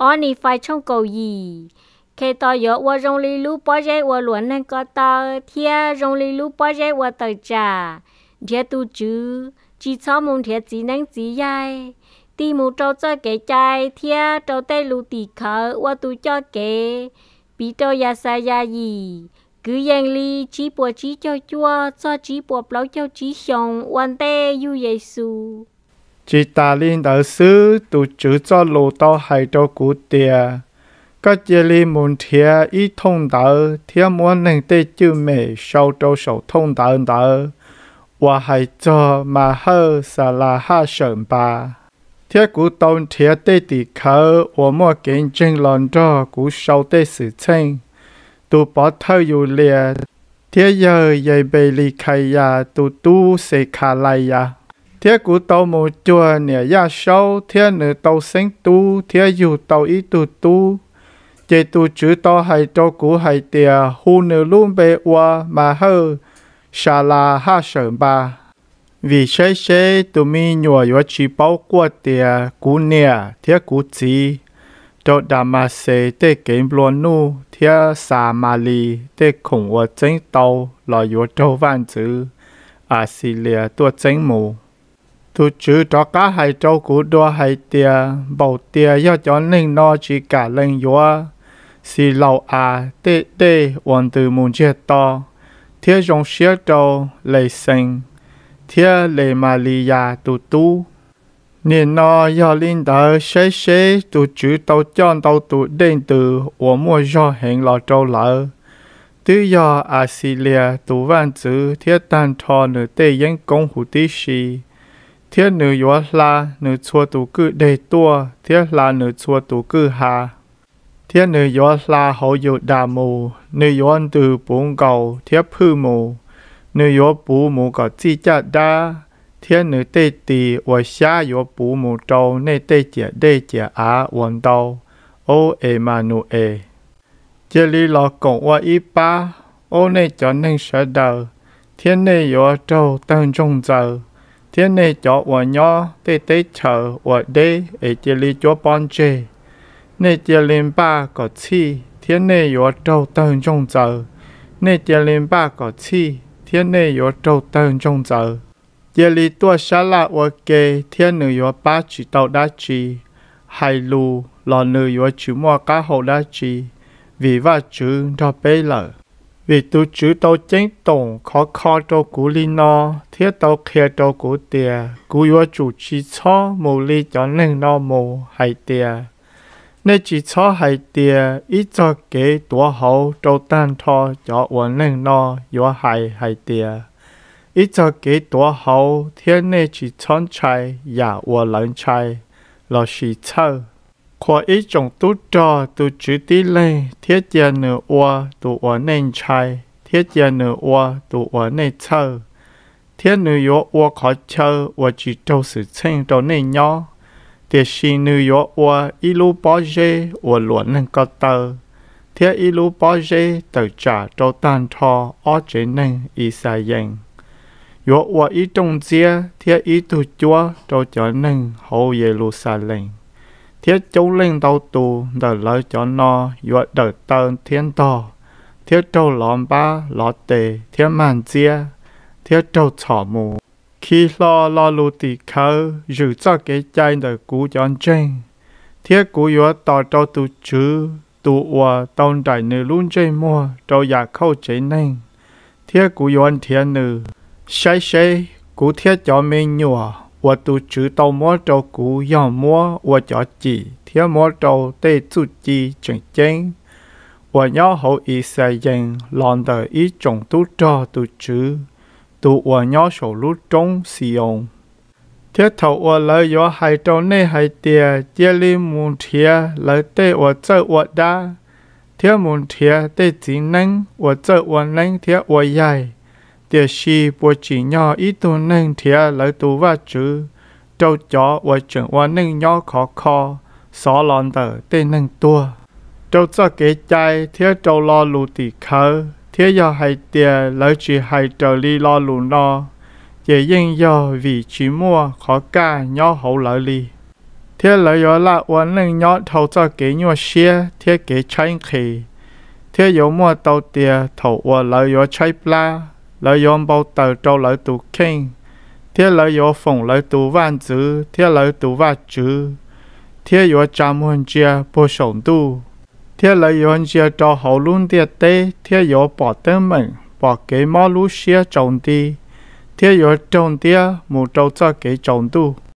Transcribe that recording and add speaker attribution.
Speaker 1: on ni phải trong cầu gì khi tao dỡ qua rong li lú bó rẽ qua luận nên có tao thia rong li lú bó rẽ qua tờ trà thia tu chứ chỉ cho mong thia chỉ năng chỉ dai ti mù trâu cho kẻ trai thia trâu tay lù tì khờ qua tu cho kẻ bị trâu ya sa ya gì cứ giang ly chỉ bùa chỉ cho chua cho chỉ bùa bláu cho chỉ xong quan tê yu giê xu chỉ ta liên đạo sư tu chữ cho lô tao hai cho cụ tiề các chế li muốn thiê ý thông đạo thiê muốn nâng tê chữ mẹ sau cho sầu thông đạo đạo và hay cho mà hơ xà là ha sờn bà thiê cụ tôn thiê tê tỷ khờ và mua kiến chân lòn cho cụ sau tê sự chênh tu bỏ thơ dù lìa thiê giờ dạy bề lì khai ya tu tu sẽ khả lại ya thế cú tàu mù chùa nè ya sâu thế nữ tàu sinh tu thế dù tàu ý tu tu chế tu chữ to hay cho cú hay tiề hu nữ luôn bề ua mà hơ xa la ha sở ba vì xe xe tu mi nhùa yếu chi bao qua tiề cú nè thế cú chỉ cho đà ma xe tê kiếm luôn nu thế xà ma li tê khủng ua chính tàu là yếu châu văn chữ à xì lìa tu chính mù tu chữ cho cá hay châu cú đua hay tia bầu tia do cho nên nó chỉ cả lên yếu xì lâu à tê tê hoàn từ muốn chết to thiên dòng xia châu lệ sinh thiên lệ Maria tu tu nên nó do linh đỡ xế xế tu chữ tàu chọn tàu tu đến từ hoa mua do hẹn lò châu lỡ à do Asilia tu văn chữ thiết tan cho nữ tê dân công hữu tí xì thiên nữ yếu la nữ chua tu cư đầy tu thiên la nữ chua tu cư hà thiên nữ yếu la hậu yếu đà mù nữ yếu từ bốn cầu thiên phư mù nữ yếu bù mù có chi cha đa thiên nữ tê tì và xa yếu bù mù trâu nê tê chè đê chè á vòn đầu ô ê mà nụ ê chê lý lọ cộng qua y ba ô nê cho nên sở đời thiên nê yếu trâu tăng trung giờ thiên này cho của nhỏ tê tê chờ của đê ấy chỉ li cho bọn chê nê chỉ lên ba có chi thiên này yếu trâu tân trong giờ nê chỉ lên ba có chi thiên này yếu trâu tân trong giờ chỉ li tua xá la của kê thiên nữ yếu ba chỉ tàu đá chi hai lù lò nữ yếu chú mua cá hậu đá chi vì vậy chứ cho bê lợi vì tu chú tao chính tổng khó khó cho cú li nó thiết tao kia cho cú tiề cú yếu chủ chí cho mù li cho nên nó mù hay tiề nên chí cho hay tiề ít cho kế tuổi hậu cho tan cho cho ổn nên nó yếu hay hay tiề ít cho kế tuổi hậu thiên nên chí chọn chạy giả ổn lớn chạy là chỉ chơi qua ý trong tu cho tu chữ tí lê thiết gia nửa oa tu oa nên chai thiết gia nửa oa tu oa nên thơ thiết nửa yếu oa khó chơ oa chỉ trâu sự chênh trâu nên nhỏ thiết xin nửa yếu oa y lú bó dê oa luận nên có tơ thiết y lú bó dê tờ trả trâu tan thò ó chế nên y xa dành yếu oa y trong dìa thiết y tu chúa trâu trở nên hậu Giê-lu-sa-lênh thiết châu linh đầu tù đợi lỡ cho nó dọa đợi tơn thiên to thiết châu lõm ba lọ tề thiết màn chia thiết châu thỏ mù khi lo lo lù tì khơ giữ cho cái chai đỡ cú chọn tranh thiết cú dọa tỏ châu tù chứ tù ua tông đại nữ luôn chơi mua châu giả khâu chế nênh thiết cú dọa thiên nữ say say cú thiết cho mình nhùa 我都知道莫照顾养莫，我家己天莫照对自己真正。我要好一些人，懒得一种都找都知，都我要收入中使用。thiết thầu ở lời gió hai trâu nê hai tìa, chia li mùn thịa, lời tê ở chợ ở đa. Thiết mùn thịa tê chỉ năng, ở chợ ở năng thiết ở dài địa sĩ bùa chỉ nhỏ ít tu nâng thiệt, lấy tu và chữ châu chó và trưởng và nâng nhỏ khó khó xó lòn tờ tên nâng tua châu cho kế chai thía châu lo lù tỉ khờ thía do hay tìa lấy chỉ hay trở ly lo lù no dễ yên do vì chỉ mua khó ca nhỏ hậu lợi ly thía lấy do là và nâng nhỏ thầu cho kế nhỏ xia thía kế chanh khỉ thía yếu mua tàu tìa thầu và lấy do chai bla lợi dụng bao tờ trâu lợi tù kinh thiết lợi dụng phồng lợi tù văn chữ thiết lợi tù văn chữ thiết dụng trăm hôn chia bố sống tu thiết lợi dụng chia cho hậu luôn địa tế thiết dụng bỏ tên mình bỏ cái mó lũ xia trồng đi thiết dụng trọng đi mù trâu cho cái trọng tu